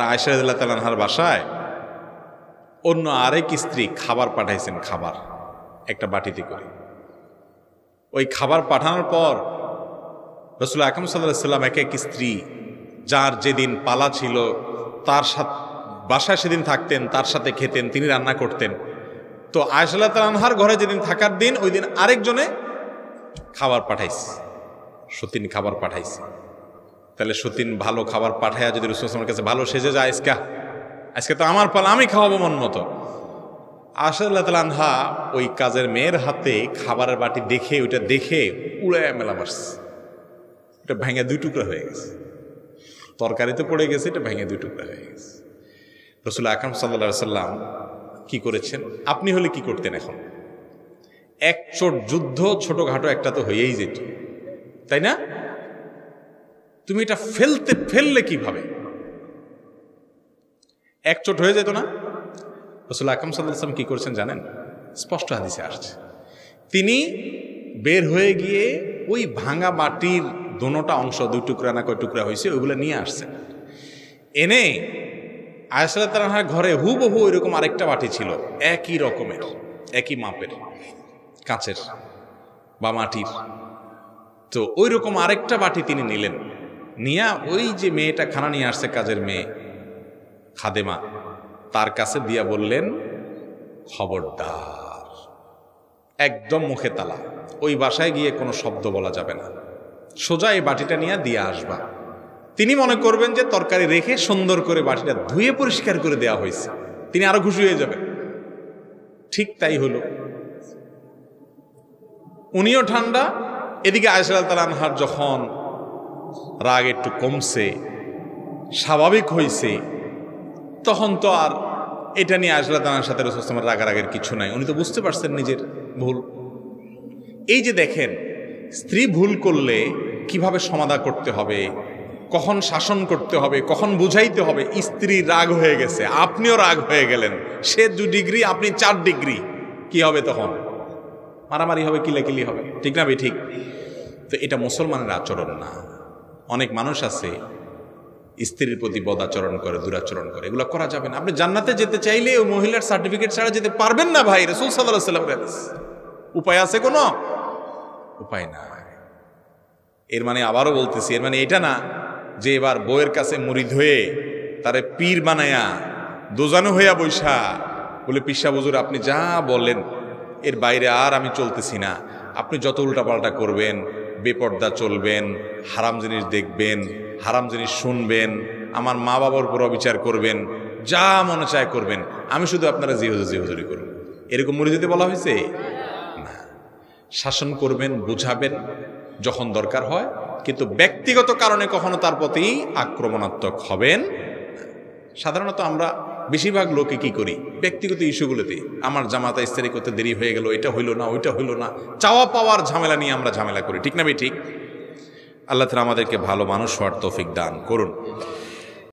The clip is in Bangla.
আয়সারদুল্লাহ তালানহার বাসায় অন্য আরেক স্ত্রী খাবার পাঠাইছেন খাবার একটা বাটিতে করে ওই খাবার পাঠানোর পর রসুল আকম সাল্লাম এক এক স্ত্রী যার যেদিন পালা ছিল তার সাথে বাসায় সেদিন থাকতেন তার সাথে খেতেন তিনি রান্না করতেন তো আয়সাল্লাহ তালানহার ঘরে যেদিন থাকার দিন ওই দিন আরেকজনে খাবার পাঠাইছে সতীন খাবার পাঠাইছে তাহলে সতীন ভালো খাবার পাঠায় যদি রসুলের কাছে ভালো সেজে যায় আজকে আজকে তো আমার পালা আমি খাওয়াবো মন মতো আসাল্লাহ তাল আনহা ওই কাজের মেয়ের হাতে খাবারের বাটি দেখে ওইটা দেখে উড়ে মেলা মারছে ওটা ভেঙে দুই টুকরা হয়ে গেছে তরকারি তো পড়ে গেছে এটা ভেঙে দুই টুকরা হয়ে গেছে রসুল আকরম সাল্লা সাল্লাম কি করেছেন আপনি হলে কি করতেন এখন এক চোট যুদ্ধ ছোটোখাটো একটা তো হয়েই যেত তাই না তুমি এটা ফেলতে ফেললে কিভাবে এক চোট হয়ে যেত না রসুল আকরম সাল্লাম কি করছেন জানেন স্পষ্ট হাদিসে আসছে তিনি বের হয়ে গিয়ে ওই ভাঙা মাটির দোনোটা অংশ দুই টুকরা না কয় টুকরা হয়েছে ওইগুলো নিয়ে আসছেন এনে আয়সাল তালাহার ঘরে হুবহু রকম আরেকটা বাটি ছিল একই রকমের একই মাপের কাঁচের বা মাটির তো ওই রকম আরেকটা বাটি তিনি নিলেন নিয়া ওই যে মেয়েটা খানা নিয়ে আসছে কাজের মেয়ে খাদেমা তার কাছে দিয়া বললেন খবরদার একদম মুখে তালা ওই বাসায় গিয়ে কোনো শব্দ বলা যাবে না সোজা এই বাটিটা নিয়ে দিয়ে আসবা তিনি মনে করবেন যে তরকারি রেখে সুন্দর করে বাটিটা ধুয়ে পরিষ্কার করে দেয়া হয়েছে তিনি আরো খুশি হয়ে যাবেন ঠিক তাই হলো উনিও ঠান্ডা এদিকে আয়সাল তালানহার যখন রাগ একটু কমছে স্বাভাবিক হয়েছে তখন তো আর এটা নিয়ে আসলে তার সাথে রসুলামের আগের কিছু নাই উনি তো বুঝতে পারছেন নিজের ভুল এই যে দেখেন স্ত্রী ভুল করলে কিভাবে সমাধা করতে হবে কখন শাসন করতে হবে কখন বুঝাইতে হবে স্ত্রী রাগ হয়ে গেছে আপনিও রাগ হয়ে গেলেন সে দু ডিগ্রি আপনি চার ডিগ্রি কি হবে তখন মারামারি হবে কিলাকিলি হবে ঠিক না ভাই ঠিক তো এটা মুসলমানের আচরণ না অনেক মানুষ আছে স্ত্রীর প্রতি বদাচরণ করে দুরাচরণ করে এগুলো করা যাবে না আপনি জান্নাতে যেতে চাইলে মহিলার সার্টিফিকেট ছাড়া যেতে পারবেন না ভাই রসুল সাল্লাহ উপায় আছে কোনো উপায় না এর মানে আবারও বলতেছি এর মানে এটা না যে এবার বইয়ের কাছে মুড়ি ধুয়ে তারে পীর বানায়া দোজানো হইয়া বৈশা বলে পিসা বুজুর আপনি যা বলেন এর বাইরে আর আমি চলতেছি না আপনি যত উল্টাপাল্টা করবেন বেপর্দা চলবেন হারাম জিনিস দেখবেন হারাম জিনিস শুনবেন আমার মা বাবার উপর অবিচার করবেন যা মনে চায় করবেন আমি শুধু আপনারা জিহুজু জিহজুরি করুন এরকম মরিজিতে বলা হয়েছে না শাসন করবেন বুঝাবেন যখন দরকার হয় কিন্তু ব্যক্তিগত কারণে কখনো তার প্রতি আক্রমণাত্মক হবেন সাধারণত আমরা বেশিরভাগ লোকে কি করি ব্যক্তিগত ইস্যুগুলোতে আমার জামাতা ইস্তারি করতে দেরি হয়ে গেল এটা হইলো না ওইটা হইলো না চাওয়া পাওয়ার ঝামেলা নিয়ে আমরা ঝামেলা করি ঠিক না ভাই ঠিক আল্লাহ তালা আমাদেরকে ভালো মানুষ হওয়ার তৌফিক দান করুন